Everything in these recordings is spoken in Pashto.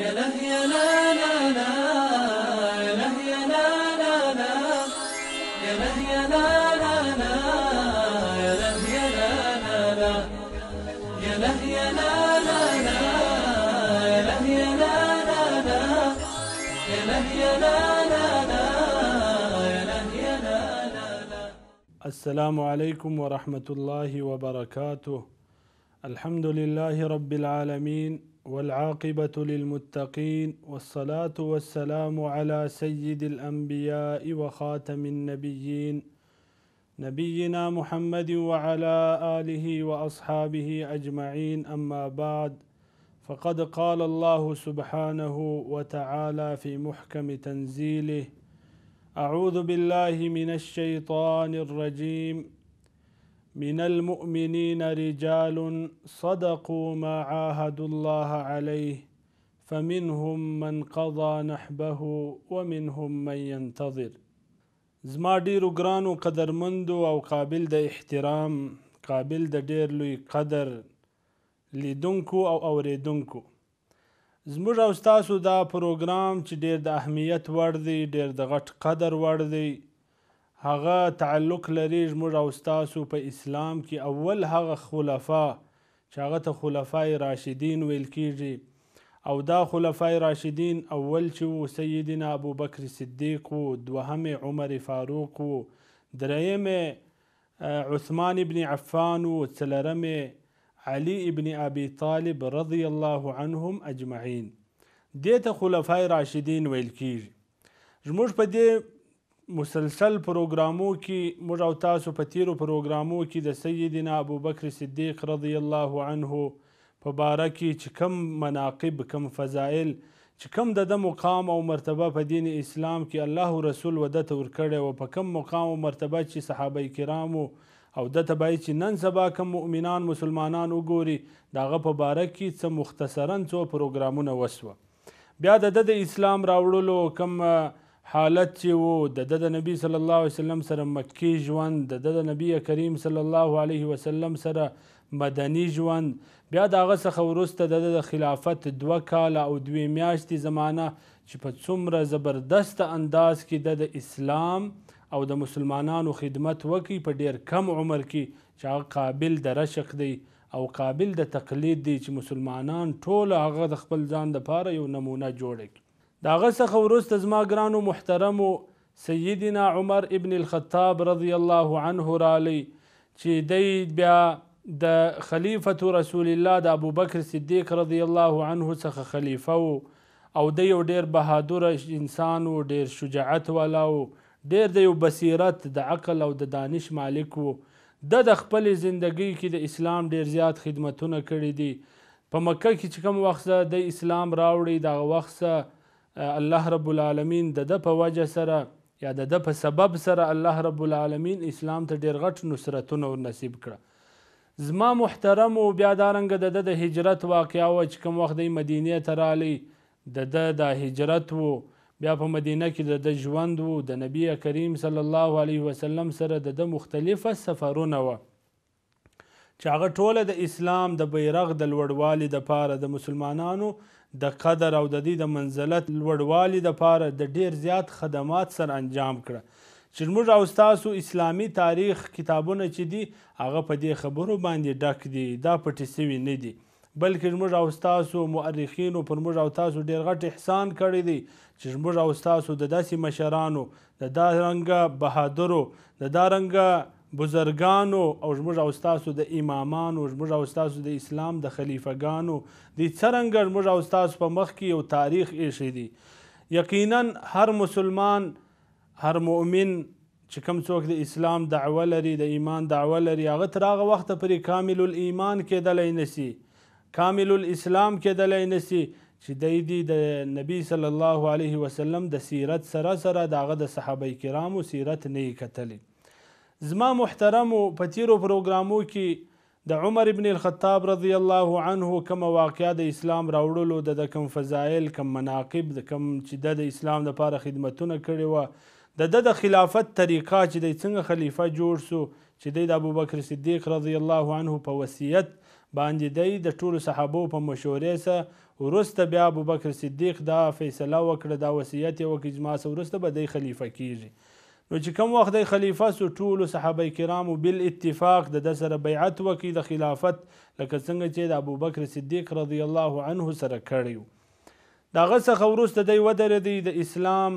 يا له يا لا لا لا يا يا لا لا لا يا لا لا لا يا لا لا لا يا لا لا لا يا لا لا لا يا لا لا لا يا لا لا لا السلام عليكم ورحمة الله وبركاته الحمد لله رب العالمين والعاقبة للمتقين والصلاة والسلام على سيد الأنبياء وخاتم النبيين نبينا محمد وعلى آله وأصحابه أجمعين أما بعد فقد قال الله سبحانه وتعالى في محكم تنزيله أعوذ بالله من الشيطان الرجيم من المؤمنين رجال صدقوا ما عاهدوا الله عليه فمنهم من قضى نحبه ومنهم من ينتظر زما ډیرو ګرانو قدرمندو او قابل د احترام قابل د ډیر لوی قدر لیدونکو او اوریدونکو زموږ او ستاسو دا پروګرام چې ډیر د اهمیت وړ دی ډیر د غټ قدر وړ دی هغه تعلق لري زموږ او ستاسو په اسلام کې اول هغه خلفا چې هغه ته خلفای راشدین ویل کیږي او دا خلفای راشدین اول چې و سیدنا ابو بکر صدیق و دوهم عمر فاروق و دریم عثمان ابن عفان و څلرم علی ابن ابي طالب رضی الله عنهم اجمعین دې ته خلفای راشدین ویل کیږي زموږ په دې مسلسل پروګرامو کې موږ او تاسو په تیرو پروګرامو کې د سیدنا ابوبکر صدیق رضی الله عنه په باره کې چې کم مناقب کم فضایل چې کم د د مقام او مرتبه په دین اسلام کې الله رسول و دته ورکړی و په کم مقام او مرتبه چې صحابه کرامو او دته باید چې نن سبا کم مؤمنان مسلمانان وګوري د هغه په باره کې څه مختصرا څو پروګرامونه وسوه بیا د د اسلام راوړلو کم حالت چې وو د د نبی صلی الله علیه وسلم سره مکی ژوند د د نبی کریم صلی الله علیه وسلم سره مدنی ژوند بیا د هغه څخه وروسته د د خلافت دوه کاله او دوې میاشتې زمانه چې په څومره زبردست انداز کې د د اسلام او د مسلمانانو خدمت وکړي په ډیر کم عمر کې چې هغه قابل د رشق دی او قابل د تقلید دی چې مسلمانان ټول هغه د خپل ځان د پاره یو نمونه جوړ کړي دا غسخه ورسته زما ګرانو محترم سیدنا عمر ابن الخطاب رضی الله عنه را لي چې دی بیا د خلیفه رسول الله د ابو بکر صدیق رضی الله عنه څخه خلیفہ او د یو ډیر بهادر انسان او ډیر شجاعت والا او ډیر د یو بصیرت د عقل او د دانش مالک وو د د خپل زندگی کې د اسلام ډیر زیات خدمتونه کړې دي په مکه کې چې کوم وخت د اسلام راوړي دغه وخت الله رب العالمین د د په وجه سره یا د د په سبب سره الله رب العالمین اسلام ته ډیر غټ نصرتونه ور نصیب کړه زما محترم او بیا دارنګ د د د هجرت واقعا و چې کوم وخت د مدینه ته رالی د د د هجرت وو بیا په مدینه کې د د ژوند وو د نبی کریم صلی الله علیه وسلم سره د د مختلفه سفرونه وه چې هغه ټوله د اسلام د بیرغ د لوړوالي د پاره د مسلمانانو د قدر او د دې د منزلت لوړوالي د پاره د ډیر زیات خدمات سر انجام کړه چې موږ او تاسو اسلامي تاریخ کتابونه چې دي هغه په دې خبرو باندې ډک دي دا پټې سوي نه دي بلکې موږ او تاسو مؤرخینو پر موږ او تاسو ډیر غټ احسان کړی دی چې موږ او تاسو د داسې مشرانو د دا رنګه بهادرو د دا رنګه بزرګانو او زموږ او ستاسو د امامانو زموږ او ستاسو د اسلام د خلیفګانو د څرنګه زموږ او ستاسو په مخ کې یو تاریخ ایښی دی یقینا هر مسلمان هر مؤمن چې کوم څوک د اسلام دعوه لري د ایمان دعوه لري هغه تر هغه وخته پورې کامل الایمان کېدلی نسی کامل الاسلام کېدلی نسی چې دی دی د نبی صلی الله علیه وسلم د سیرت سره سره د هغه د صحابه کرامو سیرت نه یې کتلی زما محترم په تیرو پروګرامو کې د عمر ابن الخطاب رضی الله عنه کوم واقعیا د اسلام راوړلو د کوم فضایل کوم مناقب د کوم چې د اسلام لپاره خدمتونه کړي و د د خلافت طریقه چې د څنګه خلیفہ جوړ سو چې د ابوبکر صدیق رضی الله عنه په وصیت باندې د ټولو صحابو په مشورې سره ورسته بیا ابوبکر صدیق دا فیصله وکړه دا وصیت یې وکړ چې ما ورسته به د خلیفہ کیږي نو چې کوم وخت د خلیفہ سو ټول صحابه کرامو بل اتفاق د سره بیعت وکي د خلافت لکه څنګه چې د ابوبکر صدیق رضی الله عنه سره کړیو دا غسه وروسته دی ودرې د اسلام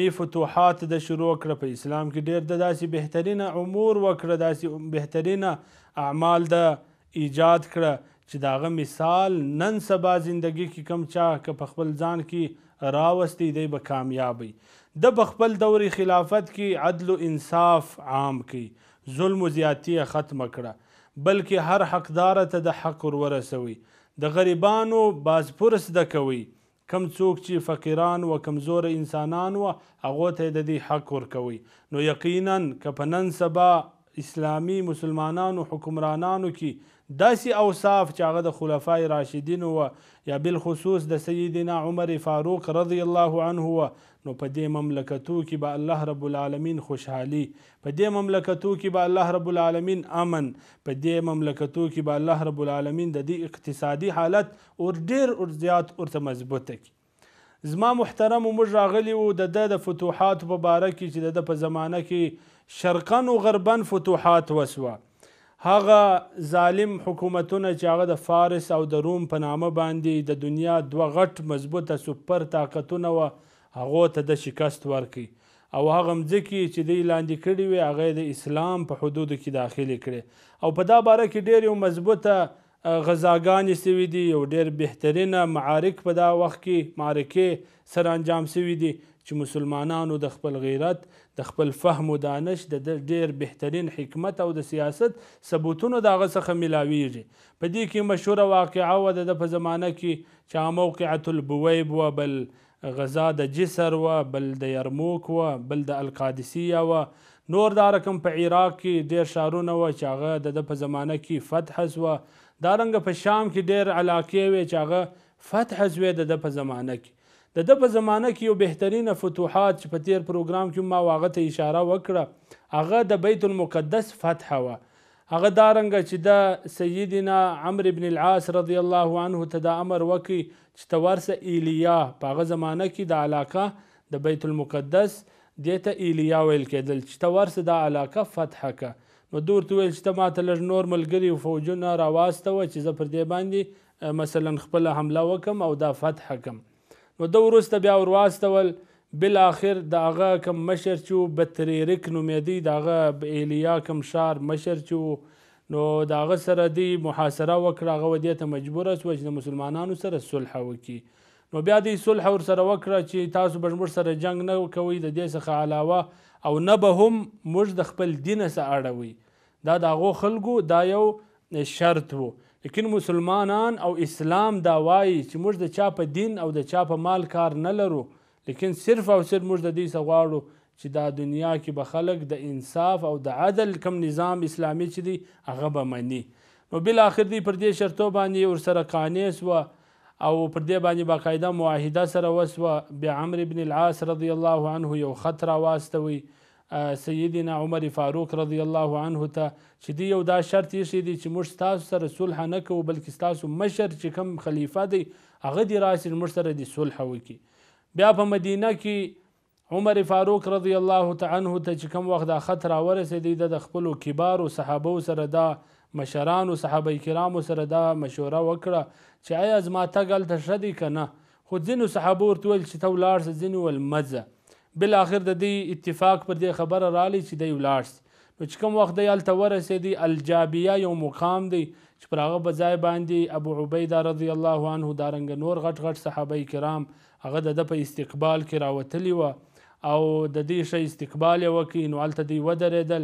می فتوحات د شروع کړ په اسلام کې ډیر د داسې بهترینه امور وکړه داسې بهترینه اعمال د ایجاد کړه چې داغه مثال نن سبا زندگی کې کم چا که په خپل ځان کې راوستي دی به کامیابی د بخپل دور خلافت کې عدل او انصاف عام کړي ظلم او زیاتی ختم کړه بلکې هر حقدار ته د حق ور ورسوي د غریبانو بازپرس د کوي کم څوک چې فقیران و کمزور انسانان و هغه ته د دې حق ور کوي نو یقینا کپنن سبا اسلامی مسلمانانو حکمرانانو کې داسې اوصاف چې هغه د خلفای راشدین و یا بالخصوص د سیدنا عمر فاروق رضی الله عنه و نو په دې مملکتو کې به الله رب العالمین خوشحالي په دې مملکتو کې به الله رب العالمین امن په دې مملکتو کې به الله رب العالمین د دې اقتصادي حالت اور ډیر اور زیات ورته مضبوطه کړي زما محترم موږ راغلی وو د د فتوحات په باره کې چې د په زمانه کې شرقن او غربن فتوحات وسوه هغه ظالم حکومتونه چې هغه د فارس او د روم په نامه باندې د دنیا دوه غټ مضبوطه سوپر طاقتونه وه هغو ته د شکست ورکړي او هغه مځکې چې دوی لاندې کړي وې هغه د اسلام په حدودو کې داخلې کړي او په دا باره کې ډېر یو مضبوطه غذاګانې سوي دي یو ډېر بهترینه معارک په دا وخت کې معرکې سره انجام سوي دي چې مسلمانانو د خپل غیرت د خپل فهم و دانش د ډیر بهترین حکمت او د سیاست ثبوتونو د هغه څخه میلاویږي په دې کې مشهوره واقعه وه د ده په زمانه کې چې هغه موقعة البویب وه بل غزا د جسر وه بل د یرموک وه بل د القادسیه وه نور دا رقم په عراق کې ډیر ښارونه وه چې هغه د ده په زمانه کې فتح سوه دارنګه په شام کې ډیر علاقې وې چې هغه فتح سوې د ده په زمانه کې د د په زمانه کې یو بهترینه فتوحات چې په تیر پروګرام کې ما واغه ته اشاره وکړه هغه د بیت المقدس فتح و هغه دارنګه چې د سیدنا عمرو بن العاص رضی الله عنه ته د امر وکي چې تورسه ایلیا په هغه زمانه کې د علاقه د بیت المقدس دې ته ایلیا ویل کېدل چې تورسه د علاقه فتح کړه نو دور ته ویل چې ته ماته لږ نور ملګري او فوجونه راواستوه چې زه پر دې باندې مثلا خپله حمله وکم او دا فتح کم نو د ورسته بیا ور واستول بل اخر د هغه کم مشر چې بتریرک نومیدی د هغه ایلیا کم شار مشر چې نو د هغه سره دی محاصره وکړه هغه ودې ته مجبور شو چې د مسلمانانو سره صلح وکړي نو بیا دی صلح ور سره وکړه چې تاسو به موږ سره جنگ نه کوئ د دې څخه علاوه او نه به هم موږ د خپل دین سره اړوي دا د هغو خلکو دا یو شرط وو لیکن مسلمانان او اسلام دا وایي چې موږ د چا په دین او د چا په مال کار نه لرو لیکن صرف او صرف موږ د دې څه غواړو چې دا دنیا کې به خلک د انصاف او د عدل کم نظام اسلامي چې دی هغه به مني نو بلاخر دی پر دې شرطو باندې ورسره قانع سوه او پر دې باندې باقاعده معاهده سره وسوه بیا عمرو بن العاص رضی الله عنه یو خط راواستوي سیدنا عمر فاروق رضی الله عنه ته چې دی یو دا شرط یې دی چې موږ تاسو سره صلح نه کوو بلکې تاسو مشر چې کوم خلیفہ دی هغه دی راشي موږ سره دی صلح وکړي بیا په مدینه کې عمر فاروق رضی الله تعالی عنه ته چې کوم وخت دا خطر راورسېدی د خپلو کبارو صحابو سره دا مشرانو صحابه کرامو سره دا مشوره وکړه چې آیا زما تګ هلته ښه دی که نه خو ځینو صحابو ورته وویل چې ته ولاړ ځینو ویل مځه بل اخر د دې اتفاق پر دې خبره رالی چې دی ولاړ نو چې کوم وخت دی الته ورسېدی الجابیه یو مقام دی چې پر هغه بځای باندې ابو عبیده رضی الله عنه دارنګ نور غټ غټ صحابه کرام هغه د په استقبال کې راوتلی و او د دې شی استقبال یې وکړي نو هلته دوی ودرېدل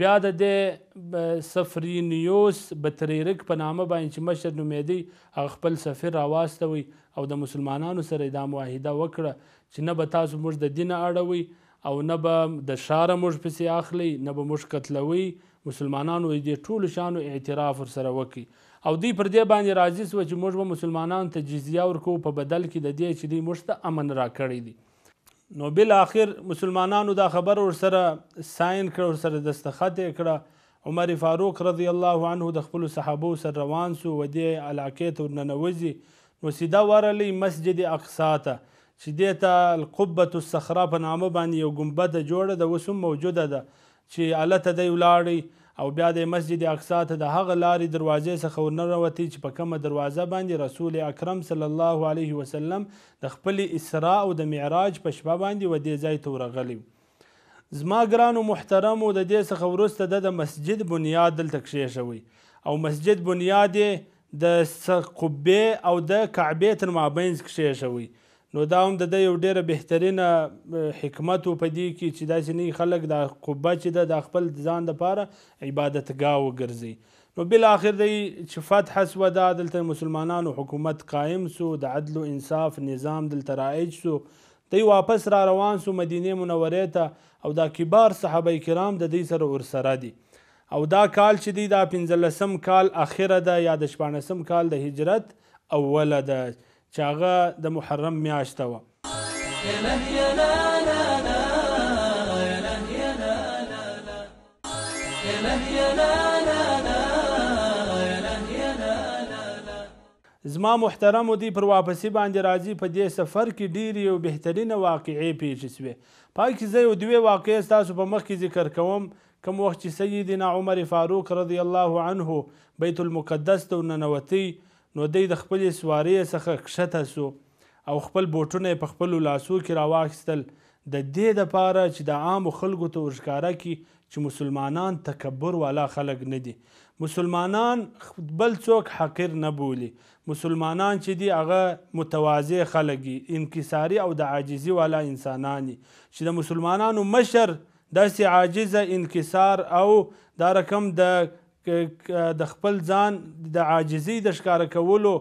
بیا د دې سفرینیوس بطریرک په نامه باندې چې مشر نومېدی هغه خپل سفیر راواستوي او د مسلمانانو سره یې دا معاهده وکړه چې نه به تاسو موږ د دینه اړوي او نه به د ښاره موږ پسې اخلي نه به موږ قتلوي مسلمانانو دې ټولو شانو اعتراف ورسره وکړي او دوی پر دې باندې راضي سوه چې موږ به مسلمانانو ته جزیه ورکوو په بدل کې د دې چې دوی موږ ته امن راکړی دی نو بل اخر مسلمانانو دا خبر ور سره ساين کړ ور سره دستخط کړه عمر فاروق رضی الله عنه د خپل صحابو سره روان سو و دی علاقه ته ننوزي نو سیدا ورلی مسجد اقصا ته چې دته القبه الصخره په نامه باندې یو ګمبده جوړه د وسوم موجوده ده چې الته دی ولاړی او بیا د مسجد اقصا ته د هغه لارې دروازې څخه ورننوتې چې په کومه دروازه باندې رسول اکرم صلی الله علیه وسلم د خپلې اسراء او د معراج په شپه باندې و دې ځای ته ورغلی زما ګرانو محترمو د دې څخه وروسته د مسجد بنیاد دلته کښېښوی او مسجد بنیاد یې د قبې او د کعبې تر مابینځ کښېښوی نو دا هم د ده یو ډیره بهترینه حکمت و په دې کې چې داسې نه خلک دا قبه چې ده د خپل ځان دپاره عبادتګاه وګرځي نو بالاخر دی چې فتح سوه دا دلته مسلمانانو حکومت قایم سو د عدل و انصاف نظام دلته رایج سو دی واپس را روان سو مدینې منورې ته او دا کبار صحابه کرام د دوی سره ورسره دي او دا کال چې دی دا پنځلسم کال اخره ده یا د شپاړسم کال د هجرت اوله ده چې هغه د محرم میاشت وه زما محترم دی پر واپسی باندې راځي په دې سفر کې ډېرې او بهترینه واقعې پیښې شوې پای کې زه یو دوې واقعې ستاسو په مخ کې ذکر کوم کوم وخت چې سیدنا عمر فاروق رضی الله عنه بیت المقدس ته ننوتی نو دی د خپلې سوارې څخه کښته سو او خپل بوټونه په خپلو لاسو کې راواخیستل د دې دپاره چې د عامو خلکو ته ورښکاره کړي چې مسلمانان تکبر والا خلک نه دي مسلمانان بل څوک حقیر نه بولي مسلمانان چې دي هغه متواضع خلک دي انکساري او د عاجزي والا انسانان دي چې د مسلمانانو مشر داسې عاجزه انکسار او دا رقم د د خپل ځان د عاجزي د ښکاره کولو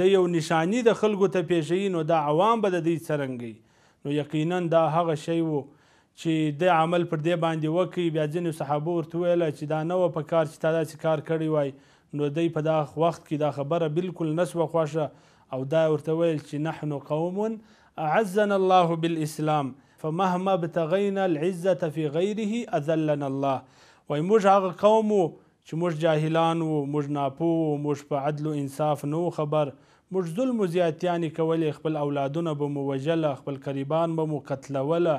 د یو نشانی د خلکو ته پیښیي نو دا عوام به د دې څرنګي نو یقینا دا هغه شی و چې د عمل پر دې باندې وکړي بیا ځینې صحابه ورته ویله چې دا نه وه په کار چې تا داسې کار کړی وای نو دی په دا وخت کې دا خبره بالکل نسوه خوښه او دا ورته ویل چې نحن قوم اعزنا الله بالاسلام فمهما ابتغينا العزه في غيره اذلنا الله وای موږ هغه قوم چې موږ جاهلان وو موږ ناپو وو موږ په عدل و انصاف نه خبر موږ ظلم و زیاتیانې کولې خپل اولادونه به مو وژله خپل قریبان به مو قتلوله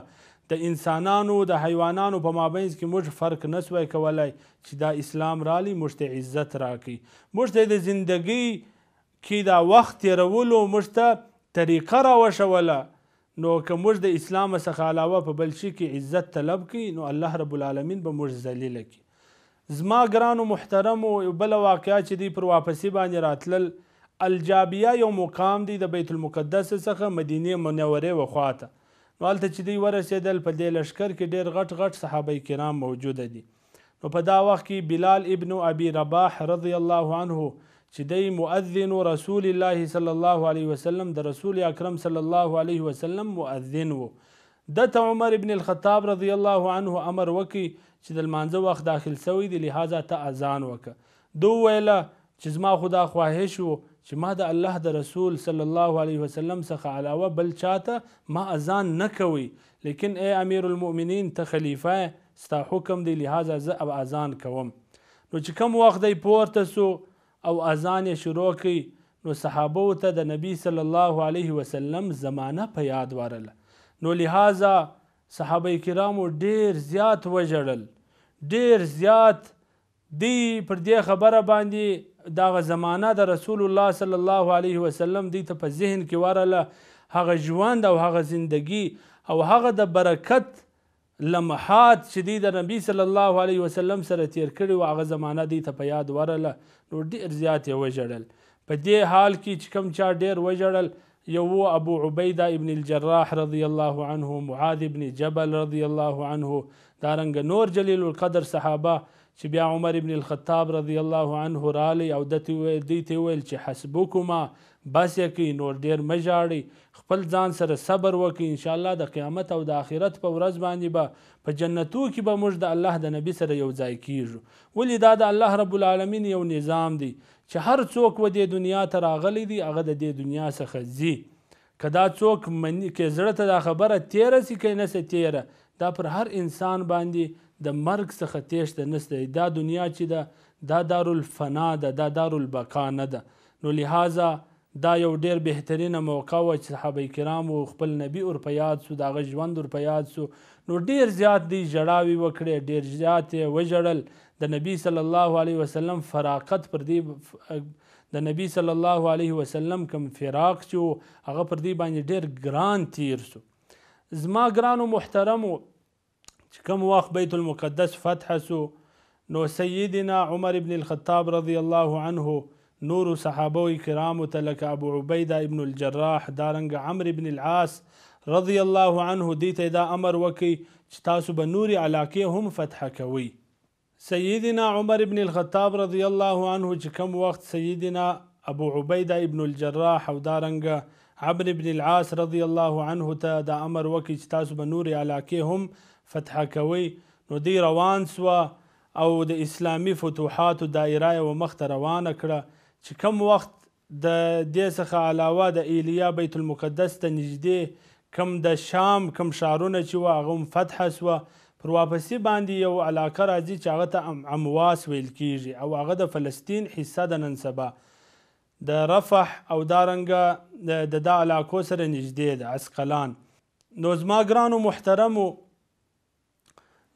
د انسانانو د حیوانانو په مابینځ کې موږ فرق نسوی کولای چې دا اسلام رالی موږ ته عزت راکړي موږ ته د زندګۍ کې دا وخت تېرولو موږ ته طریقه راوښوله نو که موږ د اسلام څخه علاوه په بل شي کې عزت طلب کړي نو الله رب العالمین به موږ ذلیله کړي زما ګرانو محترمو یو بله واقعه چې دی پر واپسي باندې راتلل الجابیه یو مقام دی د بیت المقدس څخه مدینه منورې وخواته نو هلته چې دوی ورسېدل په دې لشکر کې ډېر غټ غټ صحابه کرام موجوده دي نو په دا وخت کې بلال ابن ابي رباح رضی الله عنه چې دی مؤذن رسول الله صلی الله علیه وسلم د رسول اکرم صلی الله علیه وسلم مؤذن و د ته عمر ابن الخطاب رضی الله عنه امر وکي چې د لمانځه وخت داخل سوی دی لہذا ته اذان وکه دو ویله چې زما خدا خواهش و چې ما د الله د رسول صلی الله علیه وسلم څخه علاوه بل چاته ما اذان نه کوي لیکن ای امیر المؤمنین ته خلیفہ ستا حکم دی لہذا زه او اذان کوم نو چې کوم وخت دی پورته سو او اذان یې شروع کړي نو صحابه ته د نبی صلی الله علیه وسلم زمانه په یاد ورله نو لہذا صحابه کرامو ډیر زیات وجړل ډیر زیات دی پر دې خبره باندې دا زمانہ د رسول الله صلی الله علیه وسلم دی ته په ذهن کې وراله هغه ژوند او هغه زندگی او هغه د برکت لمحات چې دی د نبی صلی الله علیه وسلم سره تیر کړي او هغه زمانہ دی ته په یاد ورله نو ډیر زیات یې وژړل په دې حال کې چې کم چا ډیر وژړل یو ابو عبیده ابن الجراح رضی الله عنه معاذ ابن جبل رضی الله عنه دارنګ نور جلیل القدر صحابه چې بیا عمر ابن الخطاب رضی الله عنه رالی او دته ویل دی ته ویل چې حسبکما بس یې کوي نور ډیر مه ژاړئ خپل ځان سره صبر وکړئ انشاءالله د قیامت او د آخرت په ورځ باندې به په جنتو کې به موږ د الله د نبی سره یو ځای کیږو ولې دا د الله رب العالمین یو نظام دی چې هر څوک و دې دنیا ته راغلی دی هغه د دې دنیا څخه ځي که دا څوک مني کې زړه ته دا خبره تیره سي که نه تیره دا پر هر انسان باندې د مرګ څخه تیښته نسته دا دنیا چې ده دا دارالفنا ده دا دارالبقا نه ده نو لهذا دا یو ډیر بهترینه موقع و چې صحابه کرامو خپل نبی ور په یاد سو داغه ژوند ور په یاد سو نو ډیر زیات دی ژړاوي وکړې ډیر زیات یې وژړل د نبی صلی الله علیه وسلم فراقت پر دی د نبی صلی الله علیه وسلم کم فراق شو هغه پر دی باندې ډیر ګران تیر سو زما ګرانو محترمو چې کوم وخت بیت المقدس فتح سو نو سیدنا عمر ابن الخطاب رضی الله عنه نورو صحابه کرامو ته لکه ابو عبیده ابن الجراح دارنګ عمرو ابن العاص رضی الله عنه دې ته دا امر وکي چې تاسو به نورې علاقې هم فتح کوئ سیدنا عمر ابن الخطاب رضی الله عنه چې کم وخت سیدنا ابو عبیده ابن الجراح او دارنګ عمرو ابن العاص رضی الله عنه ته دا امر وکي چې تاسو به نورې علاقې هم فتح کوئ نو دی روان سوه او د اسلامي فتوحاتو دایره یې ومخته روانه کړه چې کم وخت د دې څخه علاوه د ایلیا بیت المقدس ته نږدې کم د شام کم ښارونه چې وه هغه هم فتحه سوه پر واپسي باندې یو علاقه راځي چې هغه ته امواس ویل کیږي او هغه د فلسطین حصه د نن سبا د رفح او دارنګه د دا, دا علاقو سره نږدې ده اسقلان نو زما ګرانو محترمو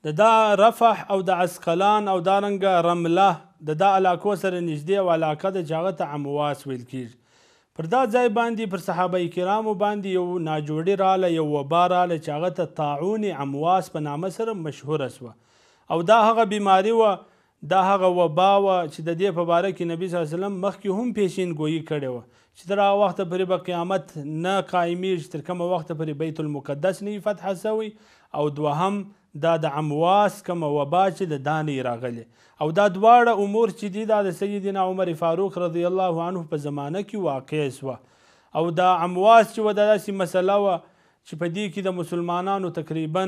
د دا رفح او د عسقلان او دارنګه رمله د دا علاقو سره نږدې او علاقه ده چې هغه ته امواس ویل کیږي پر دا ځای باندې پر صحابه کرامو باندې یو ناجوړي راله یو وبا راله چې هغه ته طاعون امواس په نامه سره مشهوره سوه او دا هغه بیماری وه دا هغه وبا وه چې د دې په باره کې نبي صلی الله علیه وسلم مخکې هم پیشین ګویي کړې وه چې تر هغه وخته پورې به قیامت نه قایمیږي تر کومه وخته پورې بیت المقدس نه وي فتحه سوی او دوهم دا د امواس کومه وبا چې د دانې راغلې او دا دواړه امور چې دي دا د سیدنا عمر فاروق رضی الله عنه په زمانه کې واقع سوه او دا امواس چې وه دا داسې مسله وه چې په دې کې د مسلمانانو تقریبا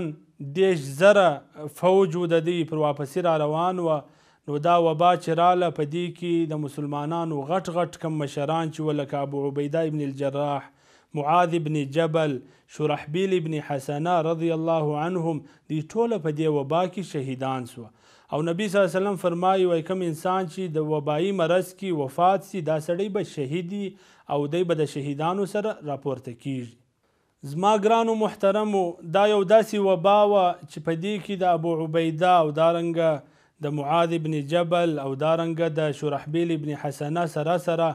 دیش زره فوج و د دې پر واپسي را روان وه نو دا وبا چې راله په دې کې د مسلمانانو غټ غټ کم مشران چې وه لکه ابو عبیده ابن الجراح معاذ ابن جبل شرحبیل ابن حسنه رضی الله عنهم دی ټوله په دې وبا کې شهیدان سوه او نبی صلی الله علیه وسلم فرمایي وای کوم انسان چې د وبایي مرض کې وفات سي دا سړی به شهیدي او دی به د شهیدانو سره راپورته کیږي زما ګرانو محترمو دا یو داسې وبا وه چې په دې کې د ابو عبیده او دارنګه د دا معاذ ابن جبل او دارنګه د دا شرحبیل ابن حسنه سره سره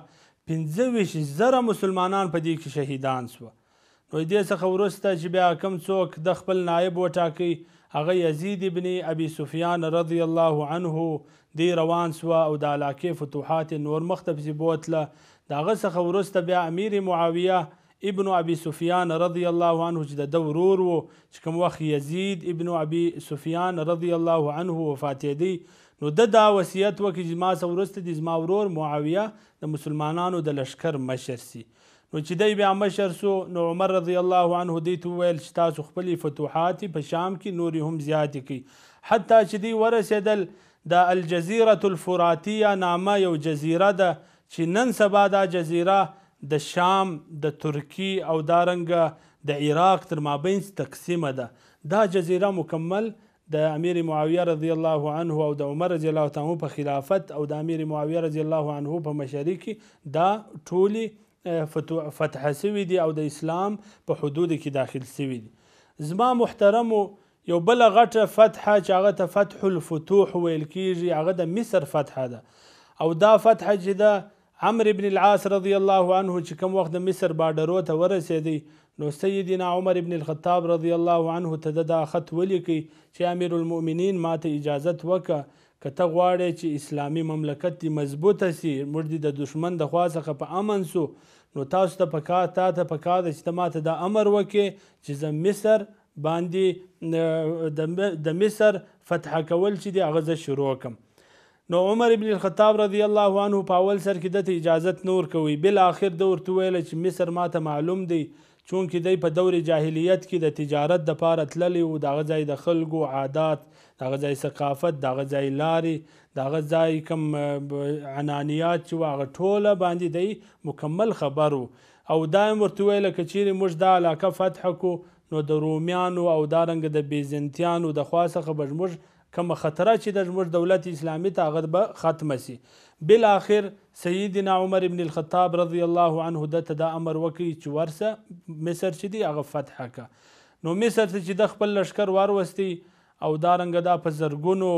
15 زره مسلمانان په دې کې شهیدان شو نو دې څخه ورسته چې بیا کم څوک د خپل نائب وټاکي هغه یزید ابن ابي سفیان رضی الله عنه دی روان سو او د علاقې فتوحات نور مختب سی بوتله داغه څخه ورسته بیا امیر معاویه ابن ابي سفيان رضي الله عنه چې د ورور وو چې کوم وخت یزید ابن ابي سفيان رضي الله عنه وفات دی نو د دا وصیت وکړي چې ما څه وروسته د زما ورور معاویه د مسلمانانو د لشکر مشر سي نو چې دی بیا مشر سو نو عمر رضی الله عنه دی ته وویل چې تاسو خپلې فتوحات په شام کې نورې هم زیاتې کړي حتی چې دی ورسېدل د الجزیره الفراتیه نامه یو جزیره ده چې نن سبا دا جزیره د شام د ترکی او دارنګ د دا عراق تر مابین تقسیمه ده دا جزیره مکمل د امیر معاویه رضی الله عنه او د عمر رضی الله تعالی په خلافت او د امیر معاویه رضی الله عنه په مشرۍ کې دا ټولي فتح سوي دي او د اسلام په حدودو کې داخل سوي دي زما محترمو یو بل غټه فتحه چې هغه ته فتح الفتوح ویل کیږي هغه د مصر فتحه ده او دا فتحه چې ده عمرو بن العاص رضی الله عنه چې کوم وخت د مصر باډرو ته ورسېدی نو سیدنا عمر ابن الخطاب رضی الله عنه ته دا خط ولیکي چې امیر المؤمنین ماته اجازت وکه که ته غواړې چې اسلامي مملکت دې مضبوطه سي موږ دې د دشمن د خوا څخه په امن سو نو تاسو ته پکار تا ته پکار ده چې ته ماته دا امر وکې چې زه مصر باندې د مصر فتح کول چې دی هغه زه شروع کم نو عمر ابن الخطاب رضی الله عنه په اول سر کې دته اجازت نور کوي بل اخر د ورته ویل چې مصر ماته معلوم دی چون کې دی په دور جاهلیت کې د تجارت د پاره تللی او دغه ځای د خلکو عادات دغه ځای ثقافت دغه ځای لارې دغه ځای کوم عنانیات چې واغه ټوله باندې دی مکمل خبرو او دایم ورته ویل کچیر موږ د علاقه فتح کو نو د رومیانو او دارنګ د بیزنټیانو د خواسه خبر موږ کوم خطر چې د موږ دولت اسلامي تاغر به ختم شي بل اخر سیدنا عمر ابن الخطاب رضی الله عنه د ته دا امر وکړي چې ورسه مصر چې دی هغه فتح کا نو مصر ته چې د خپل لشکر واروستي او دارنګ دا په زرګونو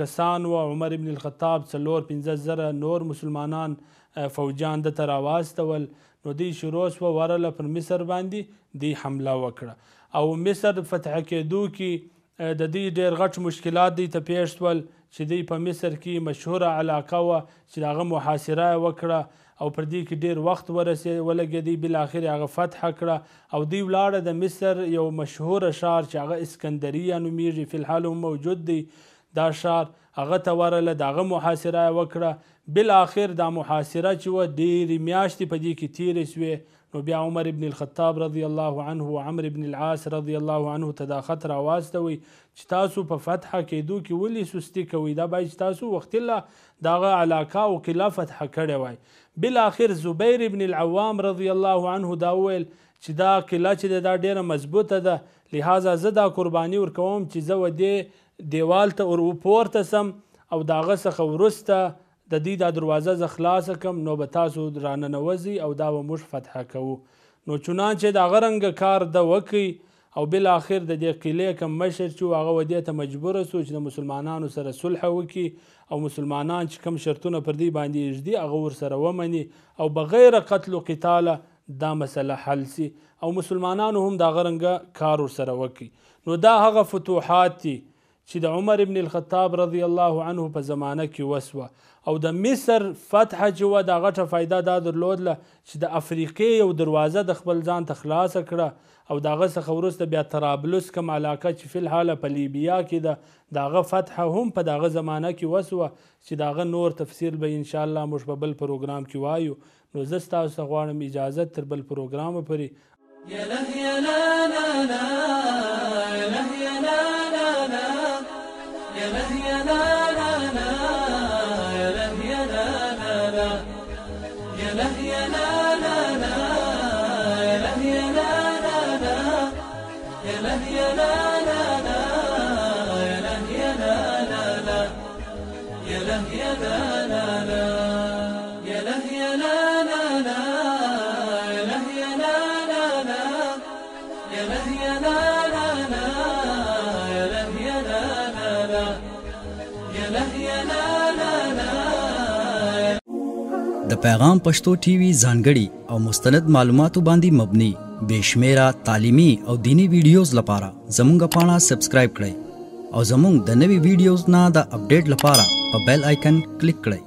کسان و عمر ابن الخطاب څلور پنځه زره نور مسلمانان فوجان د تر واستول نو دی شروع سو ورله پر مصر باندې دی حمله وکړه او مصر فتح کېدو کې کی د دې ډیر غټ مشکلات دی ته پیښ شول چې دی په مصر کې مشهوره علاقه و چې هغه محاصره وکړه او پر دې کې ډیر وخت ورسې ولګې دی بل اخر هغه فتح کړه او دی ولاړه د مصر یو مشهور شار چې هغه اسکندریه نومیږي فی الحال هم موجود دی دا شار هغه ته ورله د هغه محاصره وکړه بل اخر دا محاصره چې و ډیرې میاشتې په دې کې تیرې سوې نو بیا عمر ابن الخطاب رضی الله عنه او عمر ابن العاص رضی الله عنه ته دا خطر واستوي چې تاسو په فتح کېدو کې ولې سستی کوي دا باید تاسو وخت الله داغه علاقه او قلعه فتح کړی وای بل اخر زبیر ابن العوام رضی الله عنه دا ویل چې دا قلعه چې دا ډیره مضبوطه ده لہذا زه دا قرباني ورکوم چې زه و دې دیوال ته اور پورته سم او داغه څخه ورسته د دې دا دروازه زه خلاصه کم نو به تاسو راننوځي او دا به موږ فتحه کوو نو چنانچې د هغه رنګه کار د وکړي او بلاخر د دې قلعې کم مشر چې هغه و دې ته مجبوره سو چې د مسلمانانو سره صلح وکړي او مسلمانان چې کم شرطونه پر دې باندې ایږدي هغه ورسره ومني او بغیر قتل و قتاله دا مسله حل سي او مسلمانانو هم دا غرنګه کار ورسره وکي نو دا هغه فتوحات دي چې د عمر ابن الخطاب رضی الله عنه په زمانه کې وسوه او د مصر فتح چې و د غټه فایده دا درلودله چې د افریقې یو دروازه د خپل ځان ته خلاصه کړه او دغه څخه وروسته بیا طرابلس کوم علاقه چې فی الحاله په لیبیا کې ده دغه فتح هم په دغه زمانه کې وسوه چې دغه نور تفسیر به انشاءالله موږ په بل پروګرام کې وایو نو زه ستاسو څخه غواړم اجازه تر بل پروګرامه پورې یا له یا لا لا لا یا له یا لا يا لهينا لا لا يا لهينا لا لا يا لهينا لا لا يا لهينا لا لا يا لهينا لا لا يا لهينا لا لا يا لهينا د پیغام پښتو ټي وي ځانګړي او مستند معلوماتو باندې مبني بشمیره تعلیمی او دینی ویډیوز لپاره زموږ پاڼه سبسکرایب کړئ او زموږ د نوي ویډیوز نه د اپډیټ لپاره په بیل آیکن کلیک کړئ